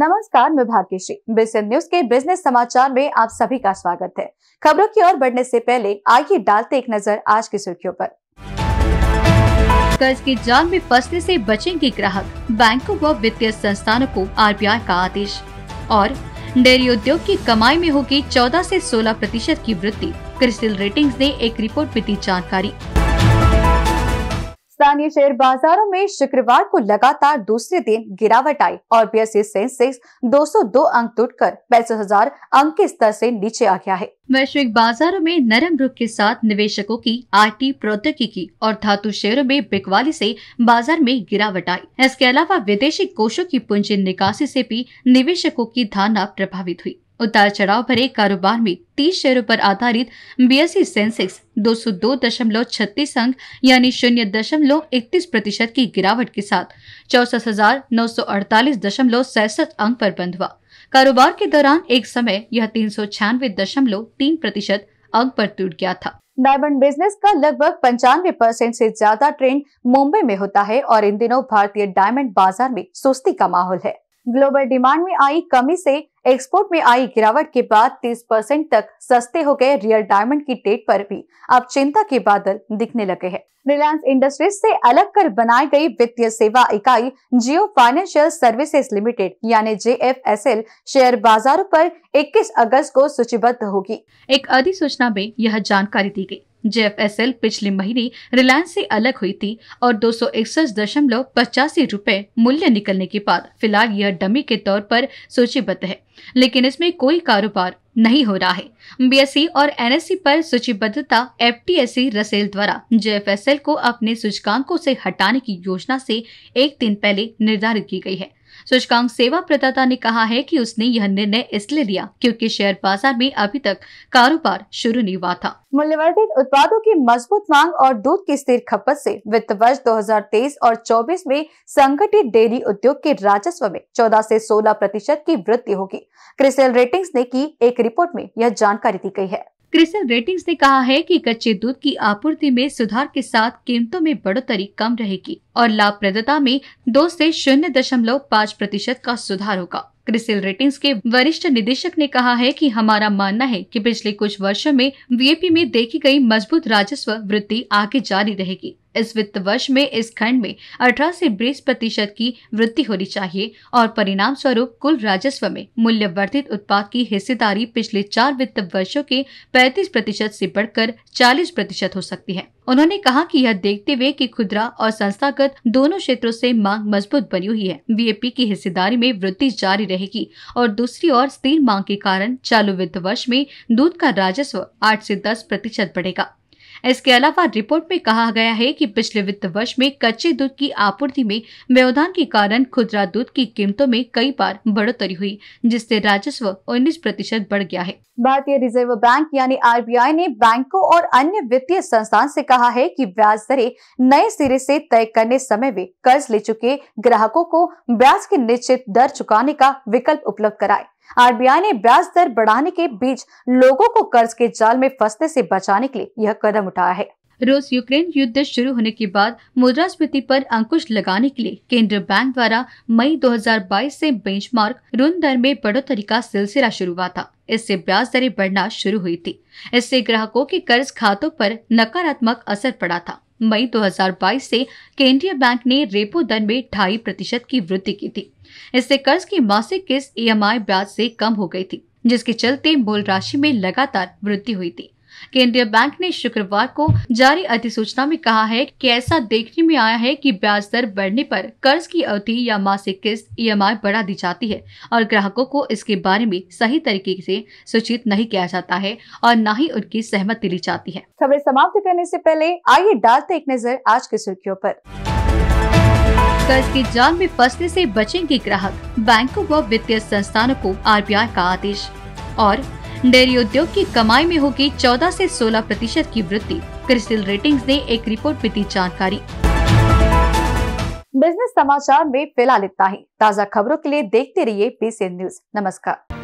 नमस्कार मैं Bhagyashree business news के बिजनेस समाचार में आप सभी का स्वागत है खबरों की ओर बढ़ने से पहले आइए डालते एक नजर आज की सुर्खियों पर कर्ज के जाल में फंसने से बचेंगे ग्राहक बैंकों व वित्तीय संस्थानों को आरबीआई का आदेश और डेयरी उद्योग की कमाई में होगी 14 से 16 प्रतिशत की वृद्धि क्रिस्टल रेटिंग्स ने एक रिपोर्ट में दी जानकारी स्थानीय शेयर बाजारों में शुक्रवार को लगातार दूसरे दिन गिरावट आई और बीएसई सेंसेक्स 202 अंक टूट पैंसठ हजार अंक के स्तर से नीचे आ गया है वैश्विक बाजारों में नरम रुख के साथ निवेशकों की आईटी प्रौद्योगिकी और धातु शेयरों में बिकवाली से बाजार में गिरावट आई इसके अलावा विदेशी कोषों की पूंजी निकासी से भी निवेशकों की धारणा प्रभावित हुई उतार चढ़ाव भरे कारोबार में 30 शेयरों पर आधारित बीएसई सेंसेक्स दो दो सौ दशमलव छत्तीस अंक यानी शून्य दशमलव इकतीस प्रतिशत की गिरावट के साथ चौसठ हजार नौ सौ अड़तालीस दशमलव सैसठ अंक पर बंद हुआ कारोबार के दौरान एक समय यह तीन सौ छियानवे दशमलव तीन प्रतिशत अंक पर टूट गया था डायमंड बिजनेस का लगभग पंचानवे परसेंट ऐसी ज्यादा ट्रेंड मुंबई में होता है और इन दिनों भारतीय डायमंड बाजार में सुस्ती का माहौल है ग्लोबल डिमांड में आई कमी से एक्सपोर्ट में आई गिरावट के बाद 30 परसेंट तक सस्ते हो गए रियल डायमंड की डेट पर भी अब चिंता के बादल दिखने लगे हैं रिलायंस इंडस्ट्रीज से अलग कर बनाई गई वित्तीय सेवा इकाई जियो फाइनेंशियल सर्विसेज लिमिटेड यानी जेएफएसएल शेयर बाजारों पर 21 अगस्त को सूचीबद्ध होगी एक अधिसूचना में यह जानकारी दी गई जेएफएसएल पिछले महीने रिलायंस से अलग हुई थी और दो दशमलव पचासी रूपए मूल्य निकलने के बाद फिलहाल यह डमी के तौर पर सूचीबद्ध है लेकिन इसमें कोई कारोबार नहीं हो रहा है बीएसई और एनएससी पर सूचीबद्धता एफटीएससी रसेल द्वारा जेएफएसएल को अपने सूचकांकों से हटाने की योजना से एक दिन पहले निर्धारित की गई है सूचकांक सेवा प्रदाता ने कहा है कि उसने यह निर्णय इसलिए लिया क्योंकि शेयर बाजार में अभी तक कारोबार शुरू नहीं हुआ था मूल्यवर्धित उत्पादों की मजबूत मांग और दूध की स्थिर खपत से वित्त वर्ष 2023 और 24 में संगठित डेयरी उद्योग के राजस्व में 14 से 16 प्रतिशत की वृद्धि होगी क्रिसेल रेटिंग्स ने की एक रिपोर्ट में यह जानकारी दी गई है क्रिसल रेटिंग्स ने कहा है कि कच्चे दूध की आपूर्ति में सुधार के साथ कीमतों में बढ़ोतरी कम रहेगी और लाभप्रदता में दो से शून्य दशमलव पाँच प्रतिशत का सुधार होगा क्रिसल रेटिंग्स के वरिष्ठ निदेशक ने कहा है कि हमारा मानना है कि पिछले कुछ वर्षों में वीएपी में देखी गई मजबूत राजस्व वृद्धि आगे जारी रहेगी इस वित्त वर्ष में इस खंड में अठारह से बीस प्रतिशत की वृद्धि होनी चाहिए और परिणाम स्वरूप कुल राजस्व में मूल्य वर्धित उत्पाद की हिस्सेदारी पिछले चार वित्त वर्षों के 35 प्रतिशत ऐसी बढ़कर 40 प्रतिशत हो सकती है उन्होंने कहा कि यह देखते हुए कि खुदरा और संस्थागत दोनों क्षेत्रों से मांग मजबूत बनी हुई है बी की हिस्सेदारी में वृद्धि जारी रहेगी और दूसरी ओर स्थिर मांग के कारण चालू वित्त वर्ष में दूध का राजस्व 8 से 10 प्रतिशत बढ़ेगा इसके अलावा रिपोर्ट में कहा गया है कि पिछले वित्त वर्ष में कच्चे दूध की आपूर्ति में व्यवधान के कारण खुदरा दूध की कीमतों में कई बार बढ़ोतरी हुई जिससे राजस्व उन्नीस प्रतिशत बढ़ गया है भारतीय रिजर्व बैंक यानी आरबीआई ने बैंकों और अन्य वित्तीय संस्थान से कहा है कि ब्याज दरें नए सिरे से तय करने समय में कर्ज ले चुके ग्राहकों को ब्याज की निश्चित दर चुकाने का विकल्प उपलब्ध कराए आरबीआई ने ब्याज दर बढ़ाने के बीच लोगों को कर्ज के जाल में फंसने से बचाने के लिए यह कदम उठाया है रूस यूक्रेन युद्ध शुरू होने के बाद मुद्रास्फीति पर अंकुश लगाने के लिए केंद्र बैंक द्वारा मई 2022 से बेंचमार्क ऋण दर में बढ़ोतरी का सिलसिला शुरू हुआ था इससे ब्याज दरें बढ़ना शुरू हुई थी इससे ग्राहकों के कर्ज खातों पर नकारात्मक असर पड़ा था मई 2022 से केंद्रीय बैंक ने रेपो दर में ढाई प्रतिशत की वृद्धि की थी इससे कर्ज की मासिक किस्त ई e ब्याज से कम हो गई थी जिसके चलते मूल राशि में लगातार वृद्धि हुई थी केंद्रीय बैंक ने शुक्रवार को जारी अधिसूचना में कहा है कि ऐसा देखने में आया है कि ब्याज दर बढ़ने पर कर्ज की अवधि या मासिक किस्त ई e बढ़ा दी जाती है और ग्राहकों को इसके बारे में सही तरीके से सूचित नहीं किया जाता है और न ही उनकी सहमति ली जाती है खबरें समाप्त करने ऐसी पहले आइए डालते एक नजर आज की सुर्खियों आरोप कर्ज की जाल में फंसने से बचेंगे ग्राहक बैंकों व वित्तीय संस्थानों को आरबीआई का आदेश और डेयरी उद्योग की कमाई में होगी 14 से 16 प्रतिशत की वृद्धि क्रिस्टल रेटिंग्स ने एक रिपोर्ट में दी जानकारी बिजनेस समाचार में फिलहाल इतना ही ताज़ा खबरों के लिए देखते रहिए पी न्यूज नमस्कार